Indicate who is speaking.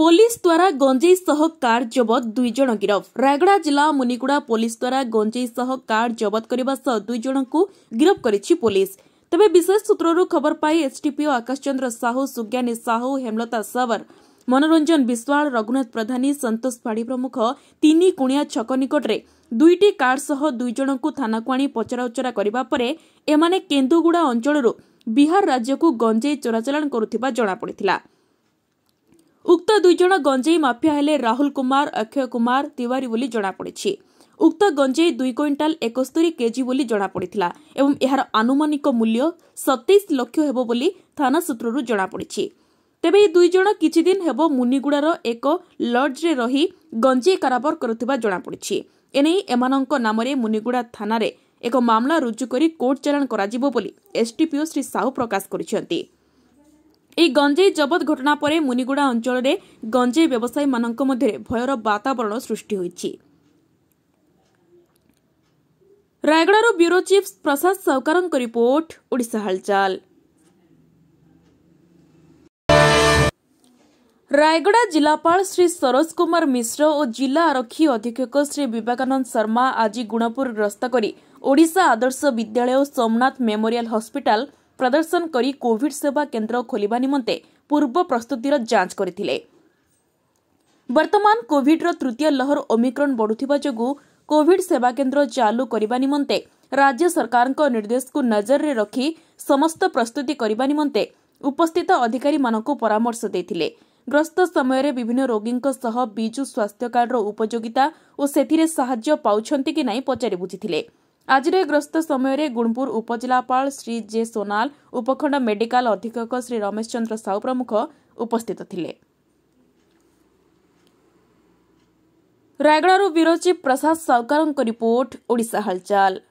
Speaker 1: police ଦ୍ୱାରା ଗଞ୍ଜେଇ ସହ କାର୍ ଜବତ ଦୁଇ ଜଣ ଗିରଫ ରାୟଗଡ଼ା ଜିଲ୍ଲା ମୁନିଗୁଡ଼ା ପୋଲିସ ଦ୍ୱାରା ଗଞ୍ଜେଇ ସହ କାର୍ ଜବତ କରିବା ସହ ଦୁଇ ଜଣଙ୍କୁ ଗିରଫ କରିଛି ପୋଲିସ ତେବେ ବିଶେଷ ସୂତ୍ରରୁ ଖବର ପାଇ ଏସ୍ଡିପିଓ ଆକାଶ ଚନ୍ଦ୍ର ସାହୁ ସୁଜ୍ଞାନୀ ସାହୁ ହେମଲତା ସାବର ମନୋରଞ୍ଜନ ବିଶ୍ୱାଳ ରଘୁନାଥ ପ୍ରଧାନୀ ସନ୍ତୋଷ ପାଢ଼ୀ ପ୍ରମୁଖ ତିନି କୁଣିଆ ଛକ ନିକଟରେ ଦୁଇଟି କାର୍ ସହ ଦୁଇ ଜଣଙ୍କୁ ଥାନାକୁ ଆଣି ପଚରାଉଚରା କରିବା ପରେ ଏମାନେ କେନ୍ଦୁଗୁଡ଼ା ଅଞ୍ଚଳରୁ ବିହାର ରାଜ୍ୟକୁ ଗଞ୍ଜେଇ ଚୋରାଚାଲାଣ କରୁଥିବା ଜଣାପଡ଼ିଥିଲା ଉକ୍ତ ଦୁଇଜଣ ଗଞ୍ଜେଇ ମାଫିଆ ହେଲେ ରାହୁଲ କୁମାର ଅକ୍ଷୟ କୁମାର ତିୱାରୀ ବୋଲି ଜଣାପଡ଼ିଛି ଉକ୍ତ ଗଞ୍ଜେଇ ଦୁଇ କ୍ୱିଣ୍ଟାଲ ଏକସ୍ତରୀ କେଜି ବୋଲି ଜଣାପଡ଼ିଥିଲା ଏବଂ ଏହାର ଆନୁମାନିକ ମୂଲ୍ୟ ସତେଇଶ ଲକ୍ଷ ହେବ ବୋଲି ଥାନା ସୂତ୍ରରୁ ଜଣାପଡ଼ିଛି ତେବେ ଏହି ଦୁଇ ଜଣ କିଛିଦିନ ହେବ ମୁନିଗୁଡ଼ାର ଏକ ଲଜ୍ରେ ରହି ଗଞ୍ଜେଇ କାରବାର କରୁଥିବା ଜଣାପଡ଼ିଛି ଏନେଇ ଏମାନଙ୍କ ନାମରେ ମୁନିଗୁଡ଼ା ଥାନାରେ ଏକ ମାମଲା ରୁଜୁ କରି କୋର୍ଟ ଚାଲାଣ କରାଯିବ ବୋଲି ଏସ୍ଡିପିଓ ଶ୍ରୀ ସାହୁ ପ୍ରକାଶ କରିଛନ୍ତି ଏହି ଗଞ୍ଜେଇ ଜବତ ଘଟଣା ପରେ ମୁନିଗୁଡ଼ା ଅଞ୍ଚଳରେ ଗଞ୍ଜେଇ ବ୍ୟବସାୟୀମାନଙ୍କ ମଧ୍ୟରେ ଭୟର ବାତାବରଣ ସୃଷ୍ଟି ହୋଇଛି ରାୟଗଡ଼ାରୁ ବ୍ୟୁରୋ ଚିଫ୍ ପ୍ରସାଦ ସାହୁକାରଙ୍କ ରିପୋର୍ଟ ଓଡ଼ିଶା ହାଲଚାଲ ରାୟଗଡ଼ା ଜିଲ୍ଲାପାଳ ଶ୍ରୀ ସରୋଜ କୁମାର ମିଶ୍ର ଓ ଜିଲ୍ଲା ଆରକ୍ଷୀ ଅଧୀକ୍ଷକ ଶ୍ରୀ ବିବେକାନନ୍ଦ ଶର୍ମା ଆଜି ଗୁଣପୁର ଗସ୍ତ କରି ଓଡ଼ିଶା ଆଦର୍ଶ ବିଦ୍ୟାଳୟ ସୋମନାଥ ମେମୋରିଆଲ୍ ହସ୍ପିଟାଲ ପ୍ରଦର୍ଶନ କରି କୋଭିଡ୍ ସେବା କେନ୍ଦ୍ର ଖୋଲିବା ନିମନ୍ତେ ପୂର୍ବ ପ୍ରସ୍ତୁତିର ଯାଞ୍ଚ କରିଥିଲେ ବର୍ତ୍ତମାନ କୋଭିଡ୍ର ତୃତୀୟ ଲହର ଓମିକ୍ରନ୍ ବଢ଼ୁଥିବା ଯୋଗୁଁ କୋଭିଡ୍ ସେବାକେନ୍ଦ୍ର ଚାଲୁ କରିବା ନିମନ୍ତେ ରାଜ୍ୟ ସରକାରଙ୍କ ନିର୍ଦ୍ଦେଶକୁ ନଜରରେ ରଖି ସମସ୍ତ ପ୍ରସ୍ତୁତି କରିବା ନିମନ୍ତେ ଉପସ୍ଥିତ ଅଧିକାରୀମାନଙ୍କୁ ପରାମର୍ଶ ଦେଇଥିଲେ ଗ୍ରସ୍ତ ସମୟରେ ବିଭିନ୍ନ ରୋଗୀଙ୍କ ସହ ବିଜୁ ସ୍ୱାସ୍ଥ୍ୟ କାର୍ଡର ଉପଯୋଗିତା ଓ ସେଥିରେ ସାହାଯ୍ୟ ପାଉଛନ୍ତି କି ନାହିଁ ପଚାରି ବୁଝିଥିଲେ ଆଜିର ଗ୍ରସ୍ତ ସମୟରେ ଗୁଣପୁର ଉପଜିଲ୍ଲାପାଳ ଶ୍ରୀ ଜେ ସୋନାଲ ଉପଖଣ୍ଡ ମେଡିକାଲ ଅଧୀକ୍ଷକ ଶ୍ରୀ ରମେଶ ଚନ୍ଦ୍ର ସାହୁ ପ୍ରମୁଖ ଉପସ୍ଥିତ ଥିଲେ ରାୟଗଡ଼ାରୁ ବିରୋଚି ପ୍ରସାଦ ସାଉକାରଙ୍କ ରିପୋର୍ଟ ଓଡ଼ିଶା ହଲଚଲ